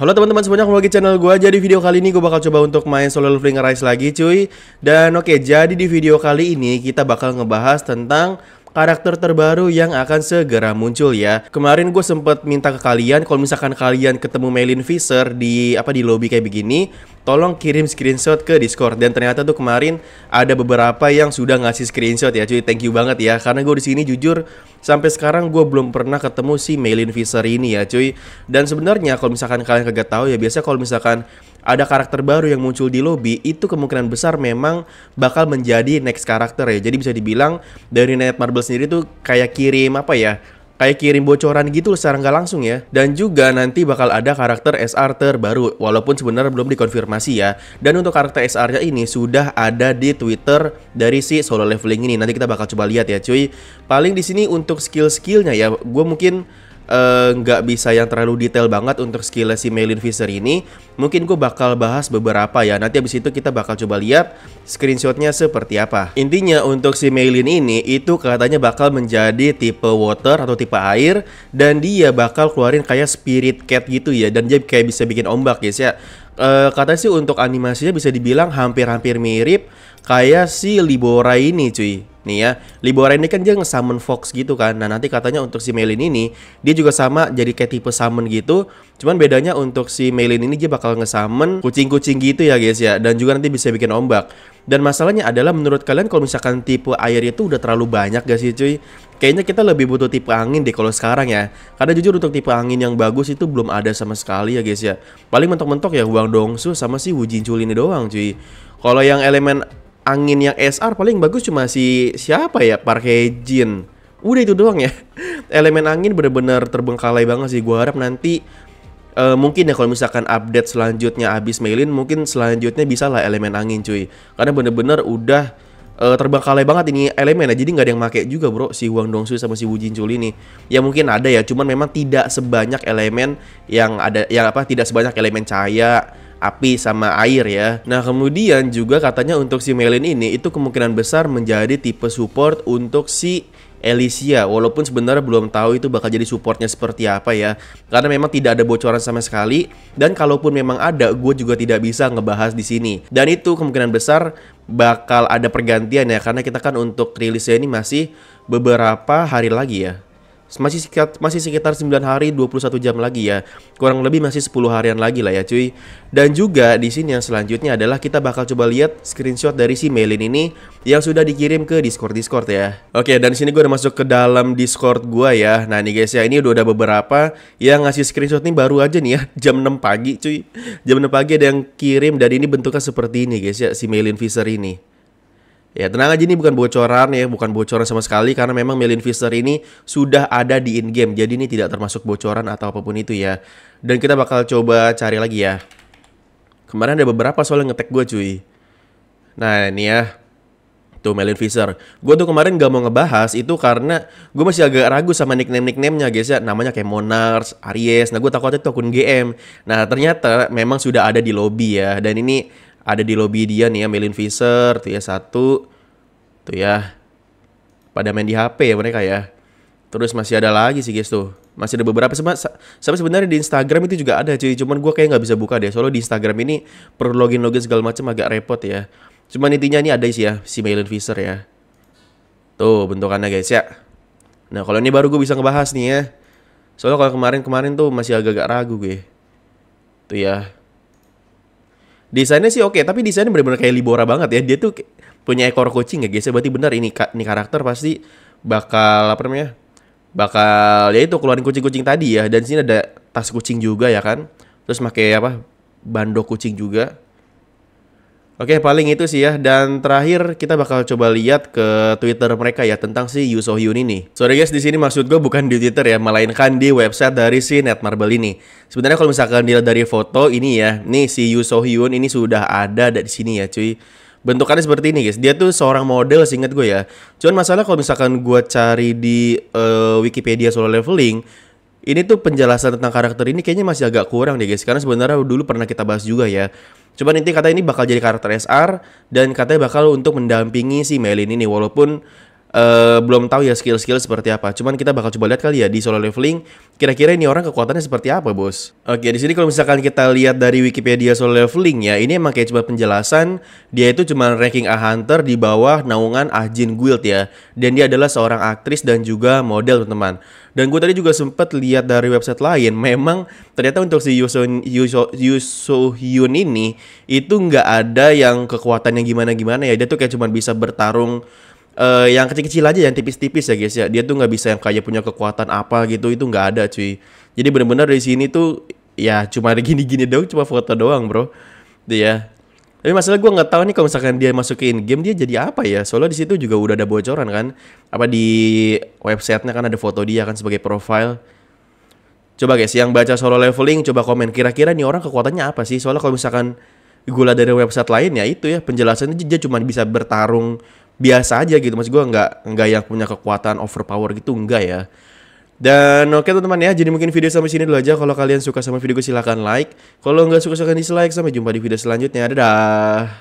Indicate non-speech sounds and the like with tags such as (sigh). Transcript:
Halo teman-teman semuanya, kembali lagi channel gue Jadi video kali ini gue bakal coba untuk main Solo Leveling Rise lagi cuy Dan oke, okay, jadi di video kali ini kita bakal ngebahas tentang karakter terbaru yang akan segera muncul ya. Kemarin gue sempet minta ke kalian kalau misalkan kalian ketemu Melin Fisher di apa di lobby kayak begini, tolong kirim screenshot ke Discord dan ternyata tuh kemarin ada beberapa yang sudah ngasih screenshot ya cuy. Thank you banget ya karena gue di sini jujur sampai sekarang gue belum pernah ketemu si Melin Fisher ini ya cuy. Dan sebenarnya kalau misalkan kalian kagak tahu ya biasa kalau misalkan ada karakter baru yang muncul di lobby itu kemungkinan besar memang bakal menjadi next karakter ya. Jadi bisa dibilang dari Net Marble sendiri tuh kayak kirim apa ya? Kayak kirim bocoran gitu secara nggak langsung ya. Dan juga nanti bakal ada karakter SR terbaru walaupun sebenarnya belum dikonfirmasi ya. Dan untuk karakter SR-nya ini sudah ada di Twitter dari si solo leveling ini. Nanti kita bakal coba lihat ya cuy. Paling di sini untuk skill-skillnya ya gue mungkin Eh, nggak uh, bisa yang terlalu detail banget untuk skill si Melin Fisher ini. Mungkin gue bakal bahas beberapa ya. Nanti abis itu kita bakal coba lihat screenshotnya seperti apa. Intinya untuk si Melin ini itu katanya bakal menjadi tipe water atau tipe air dan dia bakal keluarin kayak spirit cat gitu ya dan dia kayak bisa bikin ombak guys ya. Uh, eh, katanya sih untuk animasinya bisa dibilang hampir-hampir mirip kayak si Libora ini cuy nih ya. Libora ini kan dia nge-summon Fox gitu kan. Nah, nanti katanya untuk si Melin ini dia juga sama jadi kayak tipe summon gitu. Cuman bedanya untuk si Melin ini dia bakal nge-summon kucing-kucing gitu ya guys ya dan juga nanti bisa bikin ombak. Dan masalahnya adalah menurut kalian kalau misalkan tipe air itu udah terlalu banyak gak sih cuy? Kayaknya kita lebih butuh tipe angin deh kalau sekarang ya. Karena jujur untuk tipe angin yang bagus itu belum ada sama sekali ya guys ya. Paling mentok-mentok ya Wang Dongsu sama si Wu Jinchul ini doang cuy. Kalau yang elemen angin yang SR paling bagus cuma si siapa ya Park Jin udah itu doang ya (laughs) elemen angin bener-bener terbengkalai banget sih Gua harap nanti uh, mungkin ya kalau misalkan update selanjutnya abis Melin mungkin selanjutnya bisa lah elemen angin cuy karena bener-bener udah uh, terbengkalai banget ini elemen ya jadi nggak ada yang make juga bro si Wang Dongsu sama si Wu Jinchul ini ya mungkin ada ya cuman memang tidak sebanyak elemen yang ada yang apa tidak sebanyak elemen cahaya api sama air ya. Nah kemudian juga katanya untuk si Melin ini itu kemungkinan besar menjadi tipe support untuk si Elysia walaupun sebenarnya belum tahu itu bakal jadi supportnya seperti apa ya karena memang tidak ada bocoran sama sekali dan kalaupun memang ada gue juga tidak bisa ngebahas di sini dan itu kemungkinan besar bakal ada pergantian ya karena kita kan untuk rilisnya ini masih beberapa hari lagi ya masih sekitar, masih sekitar 9 hari 21 jam lagi ya. Kurang lebih masih 10 harian lagi lah ya cuy. Dan juga di sini yang selanjutnya adalah kita bakal coba lihat screenshot dari si Melin ini yang sudah dikirim ke Discord Discord ya. Oke, dan di sini gue udah masuk ke dalam Discord gue ya. Nah, nih guys ya, ini udah ada beberapa yang ngasih screenshot nih baru aja nih ya, (laughs) jam 6 pagi cuy. Jam 6 pagi ada yang kirim dan ini bentuknya seperti ini guys ya, si Melin Fisher ini. Ya tenang aja ini bukan bocoran ya, bukan bocoran sama sekali karena memang Melvin Fisher ini sudah ada di in-game. Jadi ini tidak termasuk bocoran atau apapun itu ya. Dan kita bakal coba cari lagi ya. Kemarin ada beberapa soalnya ngetek gue cuy. Nah ini ya, tuh Melin Fisher. Gue tuh kemarin gak mau ngebahas itu karena gue masih agak ragu sama nickname-nicknamenya guys ya. Namanya kayak Monarch, Aries. Nah gue takutnya itu akun GM. Nah ternyata memang sudah ada di lobby ya. Dan ini ada di lobby dia nih ya Melin Fisher tuh ya satu tuh ya pada main di HP ya mereka ya terus masih ada lagi sih guys tuh masih ada beberapa sama sama sebenarnya di Instagram itu juga ada cuy cuman gue kayak nggak bisa buka deh soalnya di Instagram ini perlu login login segala macam agak repot ya cuman intinya ini ada sih ya si Melin Fisher ya tuh bentukannya guys ya nah kalau ini baru gue bisa ngebahas nih ya soalnya kalau kemarin-kemarin tuh masih agak-agak ragu gue tuh ya desainnya sih oke okay, tapi desainnya bener-bener kayak Libora banget ya dia tuh punya ekor kucing ya guys ya, berarti benar ini ini karakter pasti bakal apa namanya bakal ya itu keluarin kucing-kucing tadi ya dan sini ada tas kucing juga ya kan terus pakai apa bando kucing juga Oke, paling itu sih ya. Dan terakhir kita bakal coba lihat ke Twitter mereka ya tentang si Yoo So Hyun ini. Sorry guys, di sini maksud gue bukan di Twitter ya, melainkan di website dari si Marble ini. Sebenarnya kalau misalkan dilihat dari foto ini ya, nih si Yoo So Hyun ini sudah ada di sini ya, cuy. Bentukannya seperti ini guys. Dia tuh seorang model inget gue ya. Cuman masalah kalau misalkan gue cari di uh, Wikipedia solo leveling, ini tuh penjelasan tentang karakter ini kayaknya masih agak kurang deh guys karena sebenarnya dulu pernah kita bahas juga ya cuman intinya kata ini bakal jadi karakter SR dan katanya bakal untuk mendampingi si Melin ini walaupun Eh, belum tahu ya skill-skill seperti apa. Cuman kita bakal coba lihat kali ya di solo leveling kira-kira ini orang kekuatannya seperti apa, Bos. Oke, di sini kalau misalkan kita lihat dari Wikipedia solo leveling ya, ini emang kayak coba penjelasan dia itu cuma ranking A hunter di bawah naungan Ajin Guild ya. Dan dia adalah seorang aktris dan juga model, teman-teman. Dan gue tadi juga sempat lihat dari website lain, memang ternyata untuk si Yusohyun Yuso, Yuso Hyun ini itu nggak ada yang kekuatannya gimana-gimana ya. Dia tuh kayak cuma bisa bertarung uh, yang kecil-kecil aja yang tipis-tipis ya guys ya dia tuh nggak bisa yang kayak punya kekuatan apa gitu itu nggak ada cuy jadi bener-bener di sini tuh ya cuma gini-gini dong cuma foto doang bro dia ya. tapi masalah gue nggak tahu nih kalau misalkan dia masukin game dia jadi apa ya soalnya di situ juga udah ada bocoran kan apa di websitenya kan ada foto dia kan sebagai profile coba guys yang baca solo leveling coba komen kira-kira nih orang kekuatannya apa sih soalnya kalau misalkan gula dari website lain ya itu ya penjelasannya dia cuma bisa bertarung biasa aja gitu. mas gue nggak nggak yang punya kekuatan overpower gitu enggak ya. Dan oke okay, teman-teman ya, jadi mungkin video sampai sini dulu aja. Kalau kalian suka sama video gue silahkan like. Kalau nggak suka silahkan dislike. Sampai jumpa di video selanjutnya. Dadah.